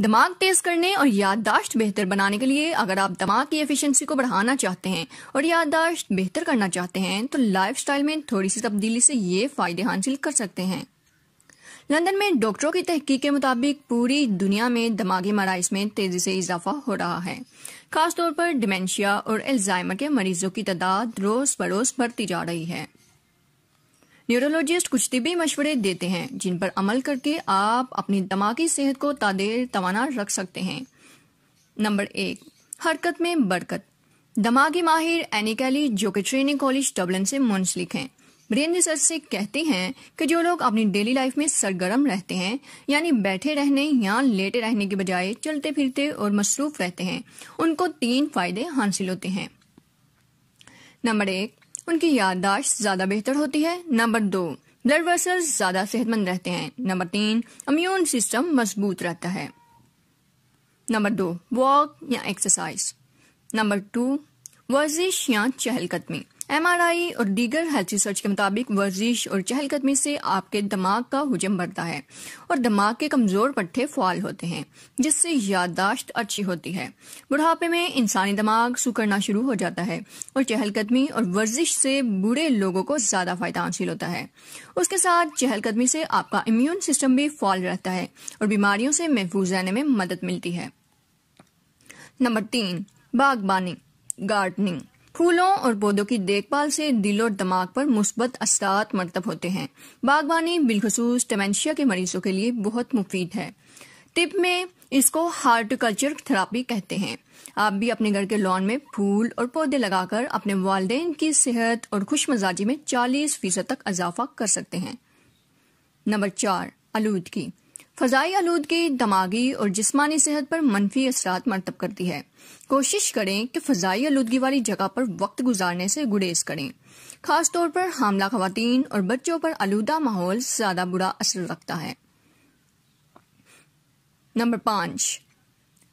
दिमाग तेज करने और याददाश्त बेहतर बनाने के लिए अगर आप दिमाग की एफिशिएंसी को बढ़ाना चाहते हैं और याददाश्त बेहतर करना चाहते हैं तो लाइफस्टाइल में थोड़ी सी तब्दीली से ये फायदे हासिल कर सकते हैं लंदन में डॉक्टरों की तहकीक के मुताबिक पूरी दुनिया में दिमागी मराइज में तेजी से इजाफा हो रहा है खासतौर पर डिमेंशिया और एल्जाइमर के मरीजों की तादाद रोज बरोज बढ़ती जा रही है न्यूरोलॉजिस्ट कुछ तिबी मशवरे देते हैं जिन पर अमल करके आप अपनी दिमागी सेहत को तादेर तवाना रख सकते हैं नंबर एक हरकत में बरकत दमागी माहिर एनिकली जो कि ट्रेनिंग कॉलेज डबलन से मुंसलिक हैं ब्रेन रिसर्च से कहते हैं कि जो लोग अपनी डेली लाइफ में सरगर्म रहते हैं यानी बैठे रहने या लेटे रहने के बजाय चलते फिरते और मसरूफ रहते हैं उनको तीन फायदे हासिल होते हैं नंबर एक उनकी याददाश्त ज्यादा बेहतर होती है नंबर दो ब्लड वर्सल्स ज्यादा सेहतमंद रहते हैं नंबर तीन इम्यून सिस्टम मजबूत रहता है नंबर दो वॉक या एक्सरसाइज नंबर टू वर्जिश या चहलकदमी एम आर आई और दीगर हेल्थ रिसर्च के मुताबिक वर्जिश और चहलकदमी से आपके दिमाग का हजम बढ़ता है और दिमाग के कमज़ोर पट्टे फाल होते हैं जिससे याददाश्त अच्छी होती है बुढ़ापे में इंसानी दिमाग सुकड़ना शुरू हो जाता है और चहलकदमी और वर्जिश से बूढ़े लोगों को ज़्यादा फ़ायदा हासिल होता है उसके साथ चहलकदमी से आपका इम्यून सिस्टम भी फॉल रहता है और बीमारियों से महफूज रहने में मदद मिलती है नंबर तीन बागबानी गार्डनिंग फूलों और पौधों की देखभाल से दिल और दिमाग पर मुस्बत असरात मरतब होते हैं बागवानी बिलखसूस टमेंशिया के मरीजों के लिए बहुत मुफीद है टिप में इसको हार्टिकल्चर थेरापी कहते हैं आप भी अपने घर के लॉन में फूल और पौधे लगाकर अपने वालदे की सेहत और खुश मिजाजी में चालीस फीसद तक इजाफा कर सकते हैं नंबर चार आलूदगी फ़जाई आलूदगी दमागी और जिस्मानी सेहत पर मनफी असर मरतब करती है कोशिश करें कि फ़जाई आलूदगी वाली जगह पर वक्त गुजारने से गुरेज करें खास तौर पर हामला खवतान और बच्चों पर आलूदा माहौल ज़्यादा बुरा असर रखता है नंबर पाँच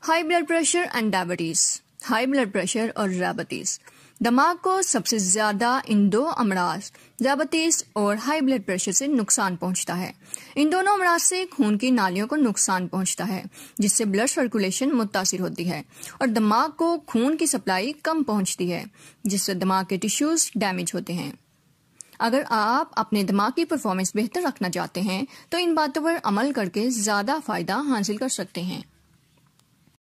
high blood pressure and diabetes high blood pressure और डायबिटीज़ दिमाग को सबसे ज्यादा इन दो अमराज डायबिटीज और हाई ब्लड प्रेशर से नुकसान पहुंचता है इन दोनों अमराज से खून की नालियों को नुकसान पहुंचता है जिससे ब्लड सर्कुलेशन मुतासर होती है और दिमाग को खून की सप्लाई कम पहुंचती है जिससे दिमाग के टिश्यूज डैमेज होते हैं अगर आप अपने दिमाग की परफॉर्मेंस बेहतर रखना चाहते हैं तो इन बातों पर अमल करके ज़्यादा फ़ायदा हासिल कर सकते हैं